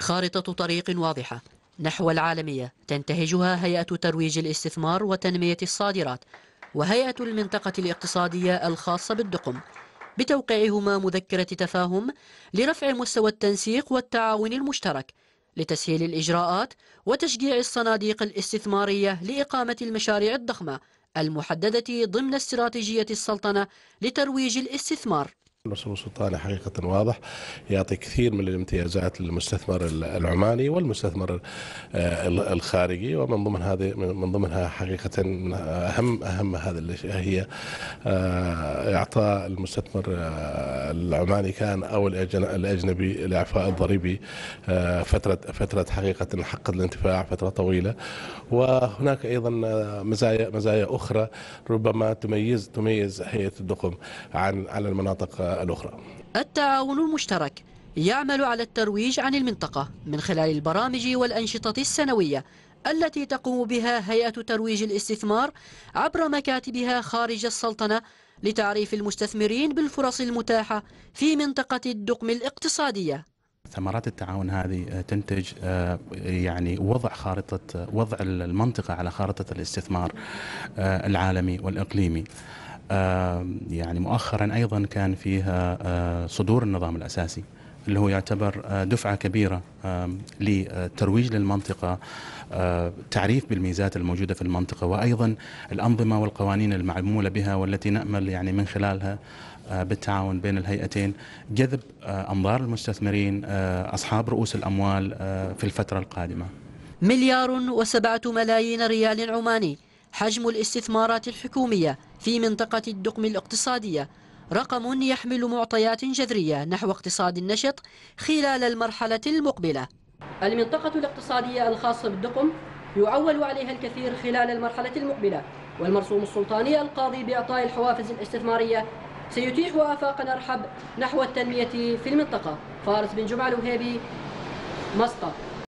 خارطة طريق واضحة نحو العالمية تنتهجها هيئة ترويج الاستثمار وتنمية الصادرات وهيئة المنطقة الاقتصادية الخاصة بالدقم بتوقيعهما مذكرة تفاهم لرفع مستوى التنسيق والتعاون المشترك لتسهيل الإجراءات وتشجيع الصناديق الاستثمارية لإقامة المشاريع الضخمة المحددة ضمن استراتيجية السلطنة لترويج الاستثمار المرسوم السلطاني حقيقة واضح يعطي كثير من الامتيازات للمستثمر العماني والمستثمر آه، الخارجي ومن ضمن هذه من ضمنها حقيقة أهم أهم هذا الأشياء هي آه، إعطاء المستثمر آه، العماني كان أو الأجنبي الإعفاء الضريبي فترة فترة حقيقة حق الانتفاع فترة طويلة وهناك أيضا مزايا مزايا أخرى ربما تميز تميز هيئة الدقم عن على المناطق الأخرى التعاون المشترك يعمل على الترويج عن المنطقة من خلال البرامج والأنشطة السنوية التي تقوم بها هيئة ترويج الاستثمار عبر مكاتبها خارج السلطنة لتعريف المستثمرين بالفرص المتاحة في منطقة الدقم الاقتصادية ثمرات التعاون هذه تنتج آه، يعني وضع خارطة وضع المنطقة على خارطة الاستثمار آه، العالمي والإقليمي يعني مؤخرا أيضا كان فيها صدور النظام الأساسي اللي هو يعتبر دفعة كبيرة للترويج للمنطقة تعريف بالميزات الموجودة في المنطقة وأيضا الأنظمة والقوانين المعمولة بها والتي نأمل يعني من خلالها بالتعاون بين الهيئتين جذب أنظار المستثمرين أصحاب رؤوس الأموال في الفترة القادمة مليار وسبعة ملايين ريال عماني حجم الاستثمارات الحكومية في منطقة الدقم الاقتصادية رقم يحمل معطيات جذرية نحو اقتصاد النشط خلال المرحلة المقبلة المنطقة الاقتصادية الخاصة بالدقم يعول عليها الكثير خلال المرحلة المقبلة والمرسوم السلطاني القاضي بإعطاء الحوافز الاستثمارية سيتيح آفاقا أرحب نحو التنمية في المنطقة فارس بن جمعة الوهيبي مسقط